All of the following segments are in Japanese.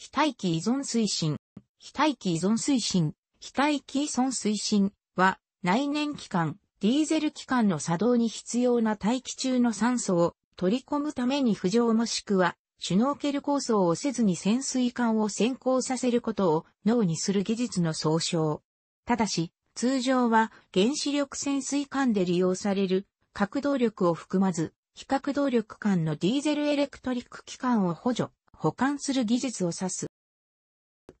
非待機依存推進、非待機依存推進、非待機依存推進は、内燃機関、ディーゼル機関の作動に必要な大気中の酸素を取り込むために浮上もしくは、シュノーケル構想をせずに潜水艦を先行させることを脳にする技術の総称。ただし、通常は原子力潜水艦で利用される核動力を含まず、非核動力艦のディーゼルエレクトリック機関を補助、保管する技術を指す。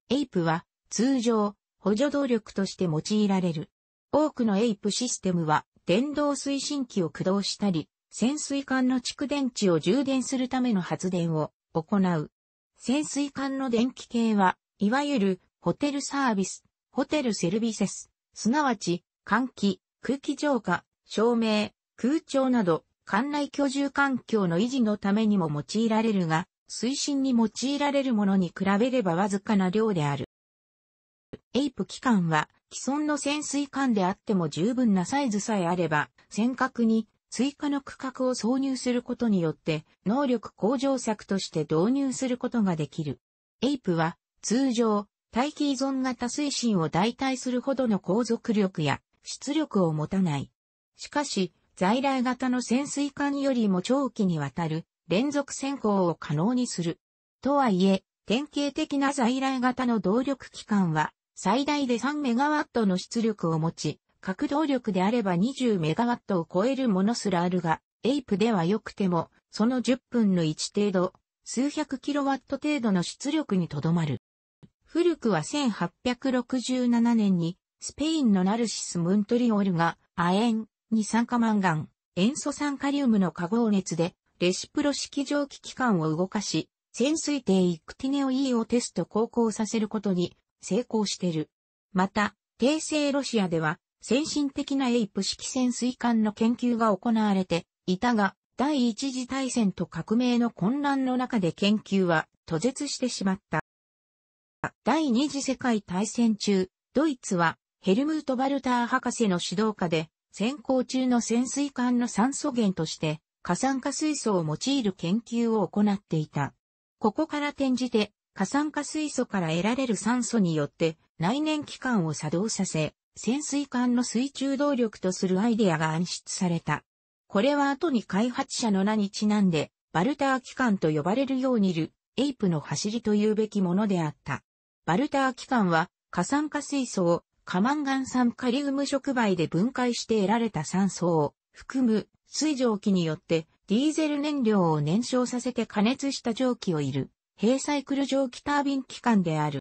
エイプは通常補助動力として用いられる。多くのエイプシステムは電動推進機を駆動したり、潜水艦の蓄電池を充電するための発電を行う。潜水艦の電気系は、いわゆるホテルサービス、ホテルセルビセス、すなわち換気、空気浄化、照明、空調など、艦内居住環境の維持のためにも用いられるが、水深に用いられるものに比べればわずかな量である。エイプ機関は既存の潜水艦であっても十分なサイズさえあれば、尖閣に追加の区画を挿入することによって、能力向上策として導入することができる。エイプは通常、大気依存型推進を代替するほどの航続力や出力を持たない。しかし、在来型の潜水艦よりも長期にわたる連続選考を可能にする。とはいえ、典型的な在来型の動力機関は、最大で3ットの出力を持ち、核動力であれば2 0ットを超えるものすらあるが、エイプでは良くても、その10分の1程度、数百キロワット程度の出力にとどまる。古くは1867年に、スペインのナルシス・ムントリオールが、亜鉛、二酸化マンガン、塩素酸カリウムの化合熱で、レシプロ式蒸気機関を動かし、潜水艇イクティネオ E をテスト航行させることに成功してる。また、帝政ロシアでは、先進的なエイプ式潜水艦の研究が行われていたが、第一次大戦と革命の混乱の中で研究は途絶してしまった。第二次世界大戦中、ドイツはヘルムート・バルター博士の指導下で、先行中の潜水艦の酸素源として過酸化水素を用いる研究を行っていた。ここから転じて、過酸化水素から得られる酸素によって内燃機関を作動させ、潜水艦の水中動力とするアイデアが暗出された。これは後に開発者の名にちなんで、バルター機関と呼ばれるようにいる、エイプの走りというべきものであった。バルター機関は、過酸化水素を、カマンガン酸カリウム触媒で分解して得られた酸素を、含む水蒸気によってディーゼル燃料を燃焼させて加熱した蒸気をいる、閉サイクル蒸気タービン機関である。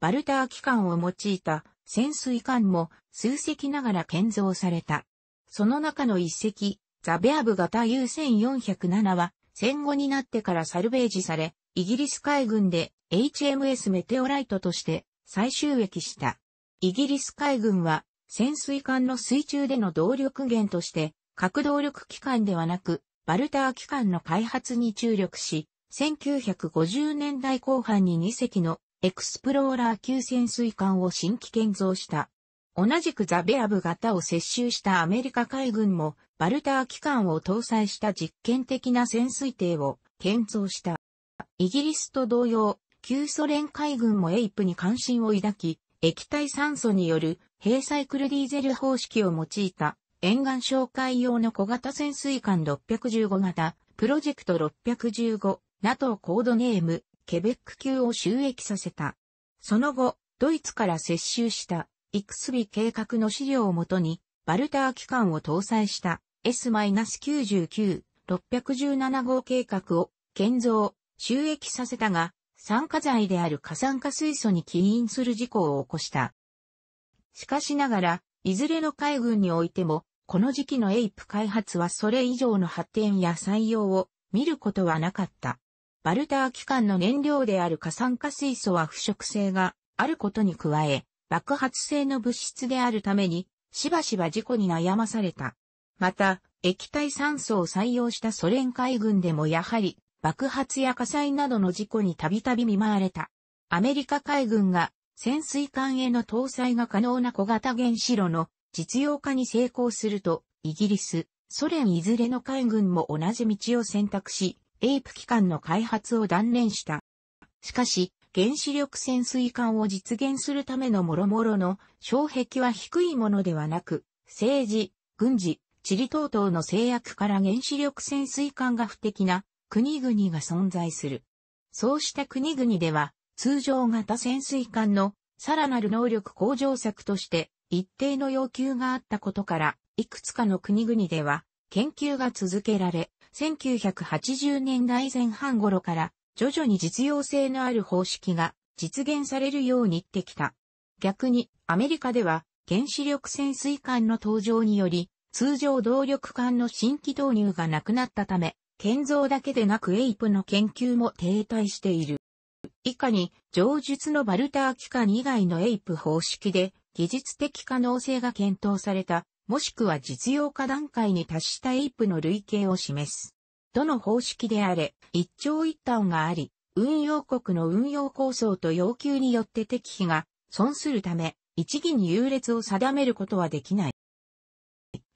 バルター機関を用いた潜水艦も数隻ながら建造された。その中の一隻、ザベアブ型 U1407 は戦後になってからサルベージされ、イギリス海軍で HMS メテオライトとして最終益した。イギリス海軍は潜水艦の水中での動力源として核動力機関ではなく、バルター機関の開発に注力し、1950年代後半に2隻のエクスプローラー級潜水艦を新規建造した。同じくザベアブ型を接収したアメリカ海軍も、バルター機関を搭載した実験的な潜水艇を建造した。イギリスと同様、旧ソ連海軍もエイプに関心を抱き、液体酸素による閉サイクルディーゼル方式を用いた沿岸哨戒用の小型潜水艦615型、プロジェクト615、NATO コードネーム、ケベック級を収益させた。その後、ドイツから接収した、イクスビ計画の資料をもとに、バルター機関を搭載した S-99、617号計画を建造、収益させたが、酸化剤である過酸化水素に起因する事故を起こした。しかしながら、いずれの海軍においても、この時期のエイプ開発はそれ以上の発展や採用を見ることはなかった。バルター機関の燃料である過酸化水素は腐食性があることに加え、爆発性の物質であるために、しばしば事故に悩まされた。また、液体酸素を採用したソ連海軍でもやはり、爆発や火災などの事故にたびたび見舞われた。アメリカ海軍が潜水艦への搭載が可能な小型原子炉の実用化に成功すると、イギリス、ソ連いずれの海軍も同じ道を選択し、エイプ機関の開発を断念した。しかし、原子力潜水艦を実現するための諸々の障壁は低いものではなく、政治、軍事、地理等々の制約から原子力潜水艦が不敵な国々が存在する。そうした国々では、通常型潜水艦のさらなる能力向上策として、一定の要求があったことから、いくつかの国々では研究が続けられ、1980年代前半頃から徐々に実用性のある方式が実現されるようにってきた。逆にアメリカでは原子力潜水艦の登場により通常動力艦の新規導入がなくなったため、建造だけでなくエイプの研究も停滞している。以下に、上述のバルター機関以外のエイプ方式で、技術的可能性が検討された、もしくは実用化段階に達したエイプの類型を示す。どの方式であれ、一長一短があり、運用国の運用構想と要求によって適否が損するため、一義に優劣を定めることはできない。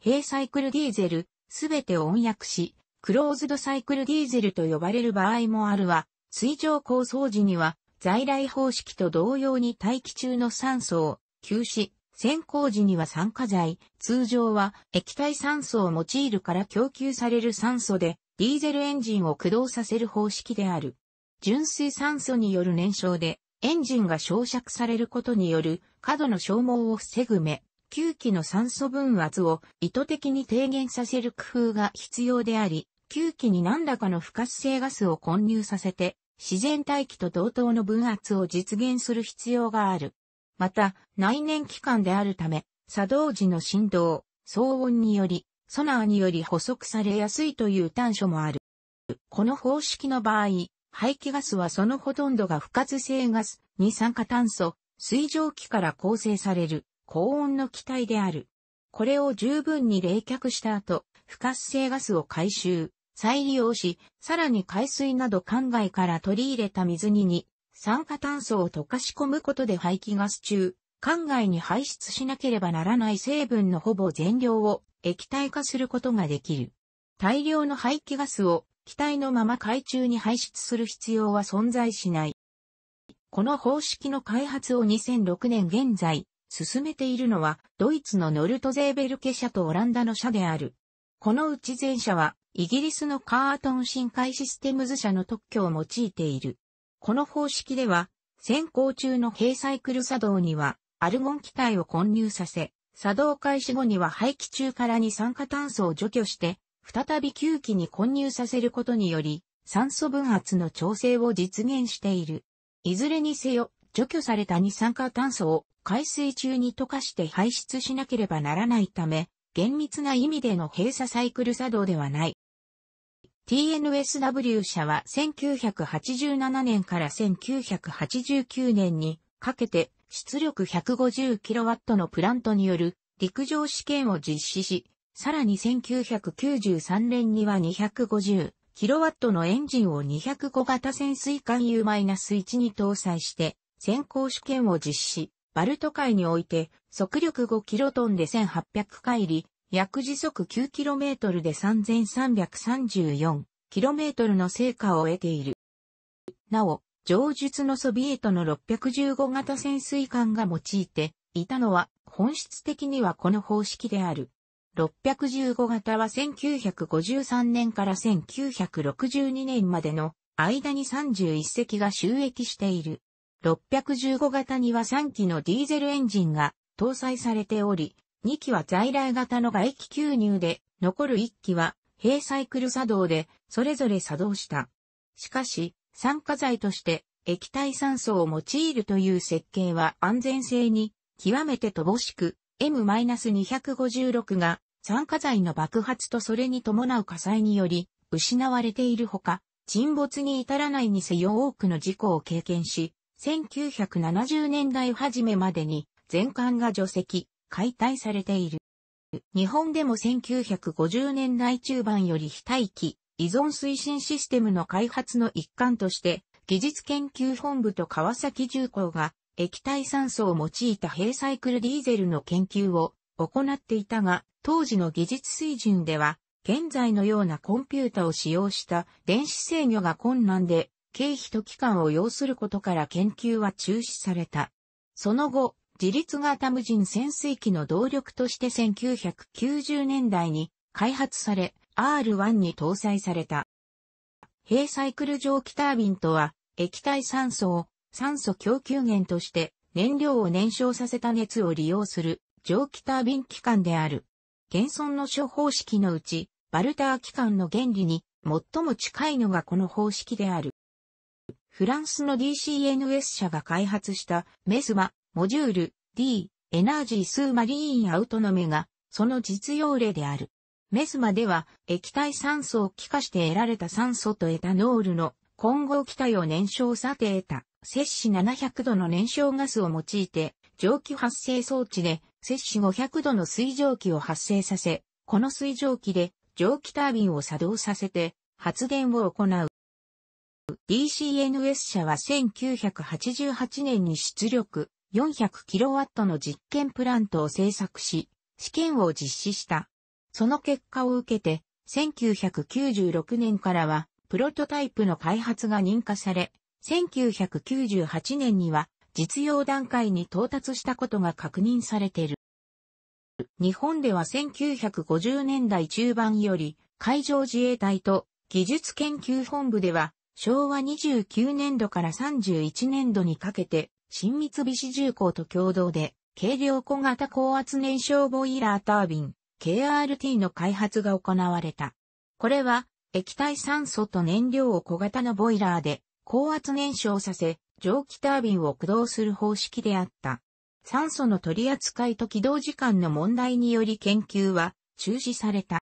閉サイクルディーゼル、すべてを訳し、クローズドサイクルディーゼルと呼ばれる場合もあるわ、水上構想時には、在来方式と同様に大気中の酸素を休止、先行時には酸化剤、通常は液体酸素を用いるから供給される酸素でディーゼルエンジンを駆動させる方式である。純水酸素による燃焼でエンジンが焼灼されることによる過度の消耗を防ぐめ、吸気の酸素分圧を意図的に低減させる工夫が必要であり、吸気に何らかの不活性ガスを混入させて自然大気と同等の分圧を実現する必要がある。また、内燃機関であるため、作動時の振動、騒音により、ソナーにより捕捉されやすいという短所もある。この方式の場合、排気ガスはそのほとんどが不活性ガス、二酸化炭素、水蒸気から構成される高温の気体である。これを十分に冷却した後、不活性ガスを回収、再利用し、さらに海水など灌外から取り入れた水に酸化炭素を溶かし込むことで排気ガス中、管外に排出しなければならない成分のほぼ全量を液体化することができる。大量の排気ガスを気体のまま海中に排出する必要は存在しない。この方式の開発を2006年現在進めているのはドイツのノルトゼーベルケ社とオランダの社である。このうち前者はイギリスのカートン深海システムズ社の特許を用いている。この方式では、先行中の閉サイクル作動には、アルゴン気体を混入させ、作動開始後には排気中から二酸化炭素を除去して、再び吸気に混入させることにより、酸素分圧の調整を実現している。いずれにせよ、除去された二酸化炭素を海水中に溶かして排出しなければならないため、厳密な意味での閉鎖サイクル作動ではない。TNSW 社は1987年から1989年にかけて出力 150kW のプラントによる陸上試験を実施し、さらに1993年には 250kW のエンジンを205型潜水艦 U-1 に搭載して先行試験を実施、バルト海において速力 5kT で1800回り、約時速 9km で 3334km の成果を得ている。なお、上述のソビエトの615型潜水艦が用いていたのは本質的にはこの方式である。615型は1953年から1962年までの間に31隻が収益している。615型には3機のディーゼルエンジンが搭載されており、2機は在来型の外気吸入で、残る1機は閉サイクル作動で、それぞれ作動した。しかし、酸化剤として液体酸素を用いるという設計は安全性に極めて乏しく、M-256 が酸化剤の爆発とそれに伴う火災により失われているほか、沈没に至らないにせよ多くの事故を経験し、1970年代初めまでに全艦が除籍、解体されている。日本でも1950年代中盤より非待機、依存推進システムの開発の一環として、技術研究本部と川崎重工が液体酸素を用いた閉サイクルディーゼルの研究を行っていたが、当時の技術水準では、現在のようなコンピュータを使用した電子制御が困難で、経費と期間を要することから研究は中止された。その後、自立型無人潜水機の動力として1990年代に開発され R1 に搭載された。閉サイクル蒸気タービンとは液体酸素を酸素供給源として燃料を燃焼させた熱を利用する蒸気タービン機関である。現存の処方式のうちバルター機関の原理に最も近いのがこの方式である。フランスの DCNS 社が開発したメスマモジュール D、エナージースーマリーンアウトノメが、その実用例である。メスマでは、液体酸素を気化して得られた酸素とエタノールの混合気体を燃焼さ得た、摂氏700度の燃焼ガスを用いて、蒸気発生装置で、摂氏500度の水蒸気を発生させ、この水蒸気で蒸気タービンを作動させて発電を行う。DCNS 社は1988年に出力、400kW の実験プラントを製作し、試験を実施した。その結果を受けて、1996年からは、プロトタイプの開発が認可され、1998年には実用段階に到達したことが確認されている。日本では1950年代中盤より海上自衛隊と技術研究本部では昭和29年度から31年度にかけて新三菱重工と共同で、軽量小型高圧燃焼ボイラータービン、KRT の開発が行われた。これは、液体酸素と燃料を小型のボイラーで、高圧燃焼させ、蒸気タービンを駆動する方式であった。酸素の取り扱いと起動時間の問題により研究は中止された。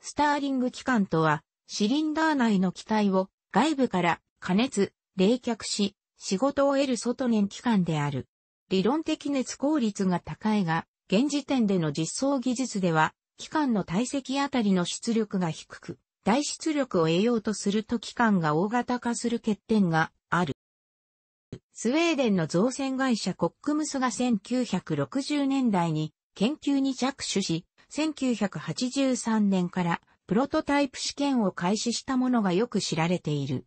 スターリング機関とは、シリンダー内の機体を外部から加熱、冷却し、仕事を得る外年期間である。理論的熱効率が高いが、現時点での実装技術では、期間の体積あたりの出力が低く、大出力を得ようとすると期間が大型化する欠点がある。スウェーデンの造船会社コックムスが1960年代に研究に着手し、1983年からプロトタイプ試験を開始したものがよく知られている。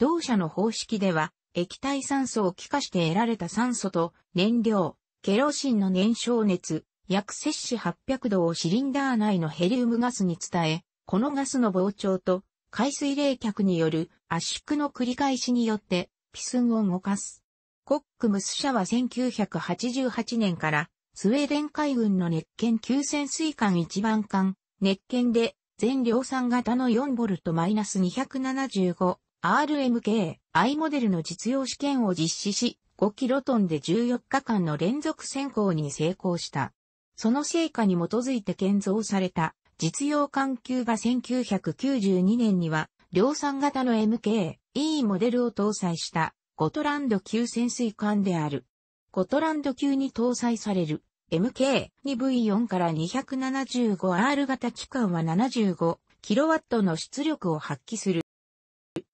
同社の方式では、液体酸素を気化して得られた酸素と燃料、ケロシンの燃焼熱、約摂氏800度をシリンダー内のヘリウムガスに伝え、このガスの膨張と海水冷却による圧縮の繰り返しによってピスンを動かす。コックムス社は1988年からスウェーデン海軍の熱圏急潜水艦一番艦、熱圏で全量産型の 4V-275RMK i モデルの実用試験を実施し、5キロトンで14日間の連続選考に成功した。その成果に基づいて建造された実用環球が1992年には量産型の MK、E モデルを搭載したゴトランド級潜水艦である。ゴトランド級に搭載される MK2V4 から 275R 型機関は 75kW の出力を発揮する。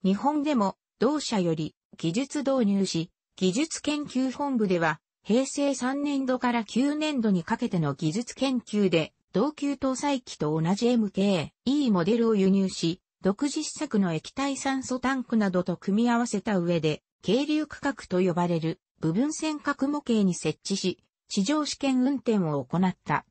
日本でも同社より技術導入し、技術研究本部では、平成3年度から9年度にかけての技術研究で、同級搭載機と同じ MK、E モデルを輸入し、独自施策の液体酸素タンクなどと組み合わせた上で、軽流区画と呼ばれる部分線角模型に設置し、地上試験運転を行った。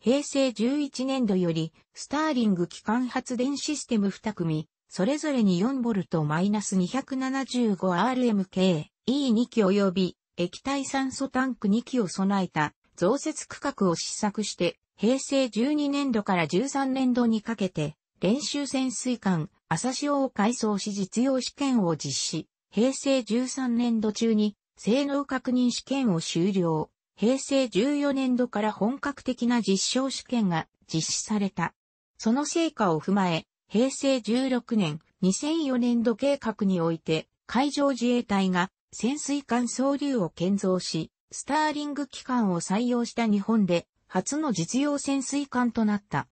平成11年度より、スターリング機関発電システム2組、それぞれに 4V-275RMK、E2 機及び液体酸素タンク2機を備えた増設区画を試作して、平成12年度から13年度にかけて、練習潜水艦、朝潮を改装し実用試験を実施。平成13年度中に、性能確認試験を終了。平成14年度から本格的な実証試験が実施された。その成果を踏まえ、平成16年2004年度計画において、海上自衛隊が潜水艦総流を建造し、スターリング機関を採用した日本で初の実用潜水艦となった。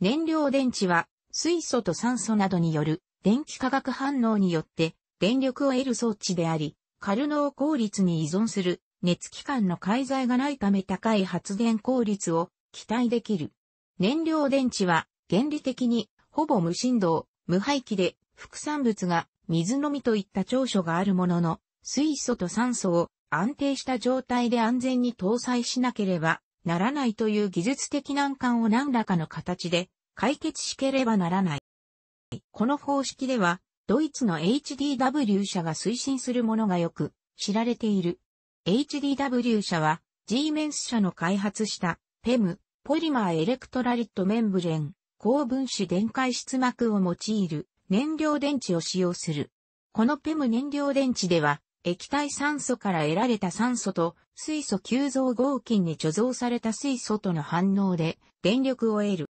燃料電池は水素と酸素などによる電気化学反応によって電力を得る装置であり、カルノー効率に依存する熱機関の介在がないため高い発電効率を期待できる。燃料電池は原理的にほぼ無振動、無排気で、副産物が水のみといった長所があるものの、水素と酸素を安定した状態で安全に搭載しなければならないという技術的難関を何らかの形で解決しければならない。この方式では、ドイツの HDW 社が推進するものがよく知られている。HDW 社は、G メンス社の開発した、PEM、ポリマーエレクトラリットメンブレン、高分子電解質膜を用いる燃料電池を使用する。このペム燃料電池では、液体酸素から得られた酸素と水素急増合金に貯蔵された水素との反応で電力を得る。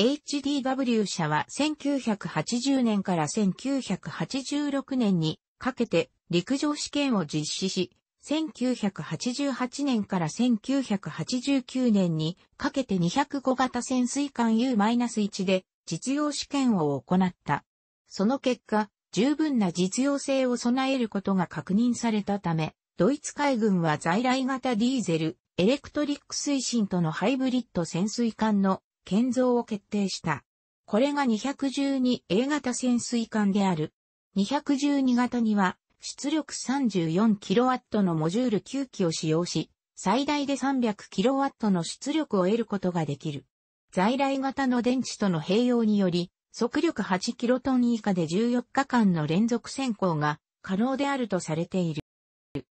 HDW 社は1980年から1986年にかけて陸上試験を実施し、1988年から1989年にかけて205型潜水艦 U-1 で実用試験を行った。その結果、十分な実用性を備えることが確認されたため、ドイツ海軍は在来型ディーゼル、エレクトリック推進とのハイブリッド潜水艦の建造を決定した。これが 212A 型潜水艦である。212型には出力 34kW のモジュール9機を使用し、最大で 300kW の出力を得ることができる。在来型の電池との併用により、速力 8kT 以下で14日間の連続選考が可能であるとされている。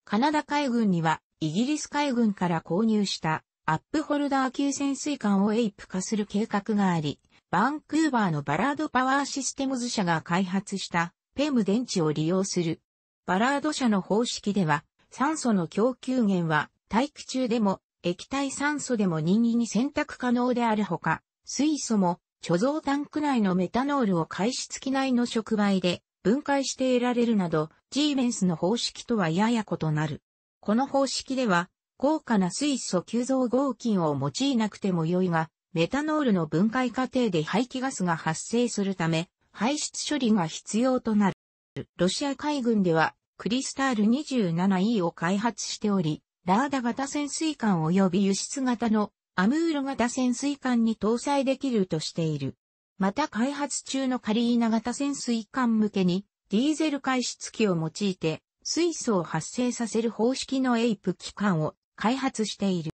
カナダ海軍には、イギリス海軍から購入したアップホルダー級潜水艦をエイプ化する計画があり、バンクーバーのバラードパワーシステムズ社が開発したペム電池を利用するバラード社の方式では、酸素の供給源は、大気中でも、液体酸素でも任意に選択可能であるほか、水素も、貯蔵タンク内のメタノールを始付機内の触媒で分解して得られるなど、ジーメンスの方式とはやや異なる。この方式では、高価な水素急増合金を用いなくても良いが、メタノールの分解過程で排気ガスが発生するため、排出処理が必要となる。ロシア海軍では、クリスタール 27E を開発しており、ラーダ型潜水艦及び輸出型のアムール型潜水艦に搭載できるとしている。また開発中のカリーナ型潜水艦向けに、ディーゼル開出機を用いて、水素を発生させる方式のエイプ機関を開発している。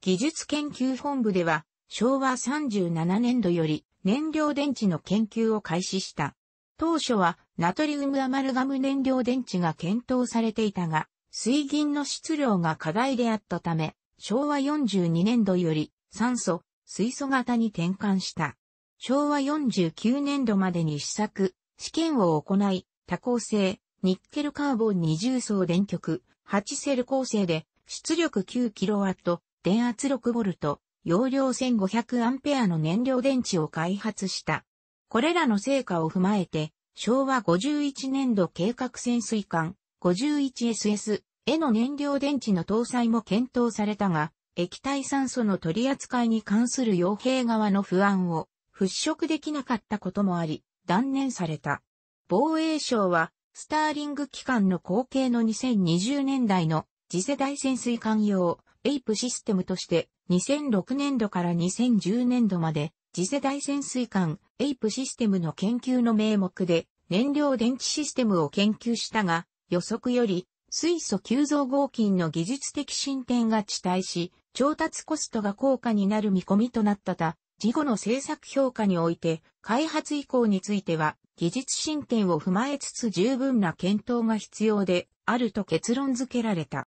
技術研究本部では、昭和37年度より燃料電池の研究を開始した。当初はナトリウムアマルガム燃料電池が検討されていたが、水銀の質量が課題であったため、昭和42年度より酸素、水素型に転換した。昭和49年度までに試作、試験を行い、多構成、ニッケルカーボン二重層電極、8セル構成で、出力 9kW、電圧 6V、容量 1500A の燃料電池を開発した。これらの成果を踏まえて、昭和51年度計画潜水艦 51SS への燃料電池の搭載も検討されたが、液体酸素の取り扱いに関する傭兵側の不安を払拭できなかったこともあり、断念された。防衛省は、スターリング機関の後継の2020年代の次世代潜水艦用エイプシステムとして2006年度から2010年度まで次世代潜水艦、エイプシステムの研究の名目で、燃料電池システムを研究したが、予測より、水素急増合金の技術的進展が遅滞し、調達コストが高価になる見込みとなったた、事後の政策評価において、開発以降については、技術進展を踏まえつつ十分な検討が必要で、あると結論付けられた。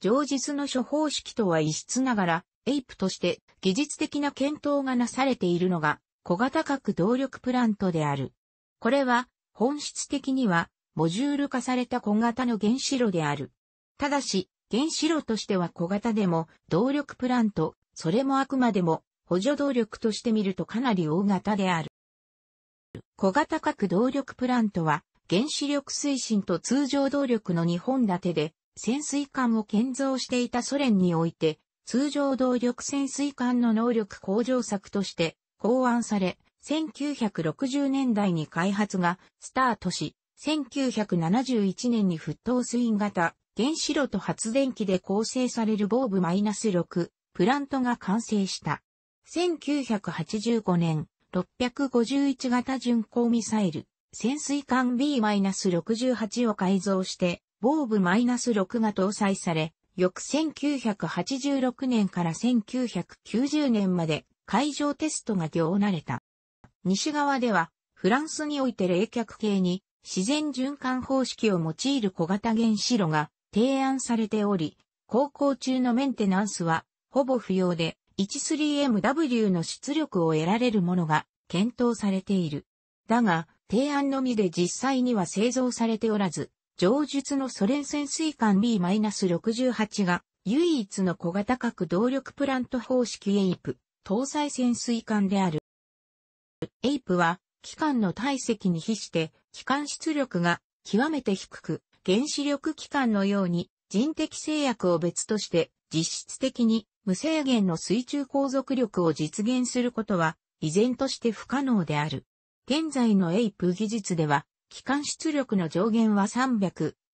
上述の処方式とは異質ながら、エイプとして技術的な検討がなされているのが小型核動力プラントである。これは本質的にはモジュール化された小型の原子炉である。ただし、原子炉としては小型でも動力プラント、それもあくまでも補助動力として見るとかなり大型である。小型核動力プラントは原子力推進と通常動力の2本立てで潜水艦を建造していたソ連において通常動力潜水艦の能力向上策として考案され、1960年代に開発がスタートし、1971年に沸騰水型、原子炉と発電機で構成されるボーブ -6 プラントが完成した。1985年、651型巡航ミサイル、潜水艦 B-68 を改造して、ボーブ -6 が搭載され、翌1986年から1990年まで海上テストが行われた。西側では、フランスにおいて冷却系に自然循環方式を用いる小型原子炉が提案されており、航行中のメンテナンスはほぼ不要で 13MW の出力を得られるものが検討されている。だが、提案のみで実際には製造されておらず、上述のソ連潜水艦 B-68 が唯一の小型核動力プラント方式エイプ、搭載潜水艦である。エイプは、機関の体積に比して、機関出力が極めて低く、原子力機関のように人的制約を別として実質的に無制限の水中航続力を実現することは依然として不可能である。現在のエイプ技術では機関出力の上限は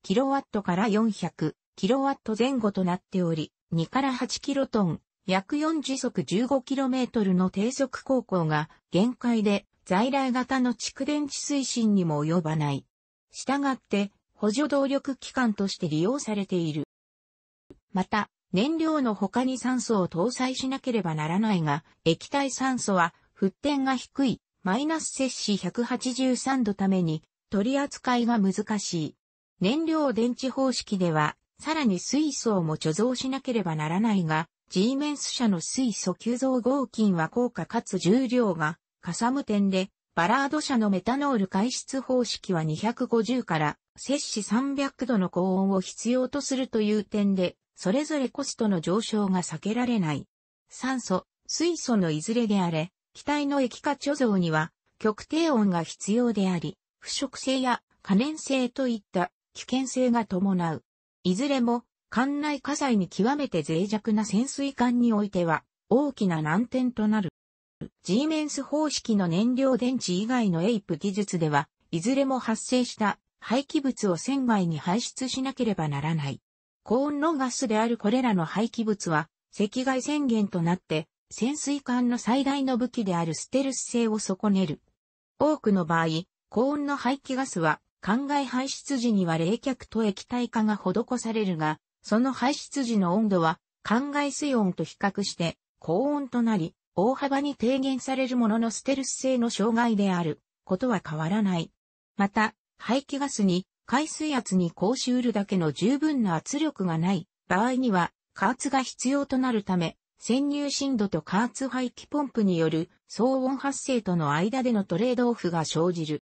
300kW から 400kW 前後となっており、2から 8kT、約4時速 15km の低速航行が限界で在来型の蓄電池推進にも及ばない。したがって、補助動力機関として利用されている。また、燃料の他に酸素を搭載しなければならないが、液体酸素は沸点が低い、マイナス摂氏183度ために、取り扱いが難しい。燃料電池方式では、さらに水素をも貯蔵しなければならないが、G メンス社の水素急増合金は高価かつ重量が、かさむ点で、バラード社のメタノール解出方式は250から摂氏300度の高温を必要とするという点で、それぞれコストの上昇が避けられない。酸素、水素のいずれであれ、気体の液化貯蔵には、極低温が必要であり、腐食性や可燃性といった危険性が伴う。いずれも、艦内火災に極めて脆弱な潜水艦においては、大きな難点となる。G メンス方式の燃料電池以外のエイプ技術では、いずれも発生した廃棄物を船外に排出しなければならない。高温のガスであるこれらの廃棄物は、赤外宣言となって、潜水艦の最大の武器であるステルス性を損ねる。多くの場合、高温の排気ガスは、灌漑排出時には冷却と液体化が施されるが、その排出時の温度は、灌漑水温と比較して、高温となり、大幅に低減されるもののステルス性の障害であることは変わらない。また、排気ガスに、海水圧に抗し得るだけの十分な圧力がない場合には、加圧が必要となるため、潜入深度と加圧排気ポンプによる騒音発生との間でのトレードオフが生じる。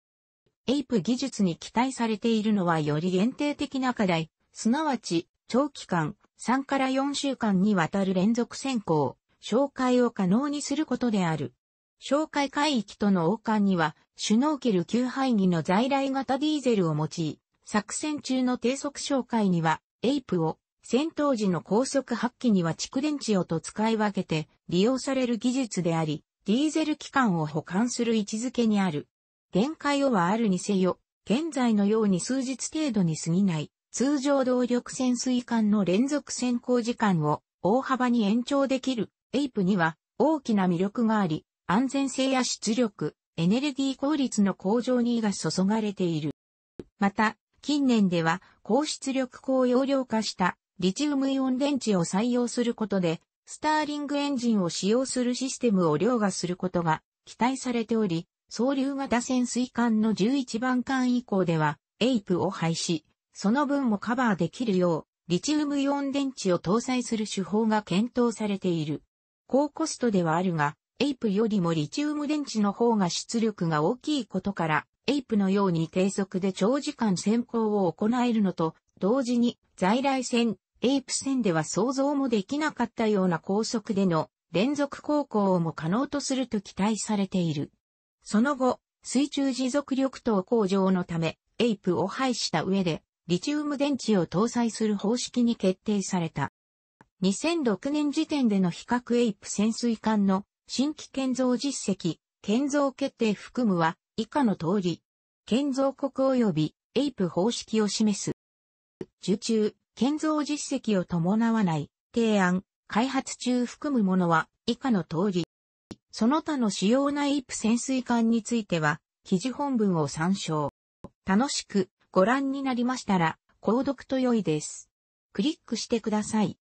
エイプ技術に期待されているのはより限定的な課題、すなわち、長期間、3から4週間にわたる連続選考、紹介を可能にすることである。紹介海域との王冠には、シュノーケル級配儀の在来型ディーゼルを用い、作戦中の低速紹介には、エイプを、戦闘時の高速発揮には蓄電池をと使い分けて利用される技術であり、ディーゼル機関を保管する位置づけにある。限界をはあるにせよ、現在のように数日程度に過ぎない、通常動力潜水艦の連続潜航時間を大幅に延長できる、エイプには大きな魅力があり、安全性や出力、エネルギー効率の向上にが注がれている。また、近年では高出力高容量化したリチウムイオン電池を採用することで、スターリングエンジンを使用するシステムを凌駕することが期待されており、総流型潜水艦の11番艦以降では、エイプを廃止、その分もカバーできるよう、リチウムイオン電池を搭載する手法が検討されている。高コストではあるが、エイプよりもリチウム電池の方が出力が大きいことから、エイプのように低速で長時間潜航を行えるのと、同時に在来線、エイプ線では想像もできなかったような高速での連続航行も可能とすると期待されている。その後、水中持続力等向上のため、エイプを廃した上で、リチウム電池を搭載する方式に決定された。2006年時点での比較エイプ潜水艦の新規建造実績、建造決定含むは以下の通り、建造国及びエイプ方式を示す。受注、建造実績を伴わない、提案、開発中含むものは以下の通り、その他の主要なイープ潜水艦については、記事本文を参照。楽しくご覧になりましたら、購読と良いです。クリックしてください。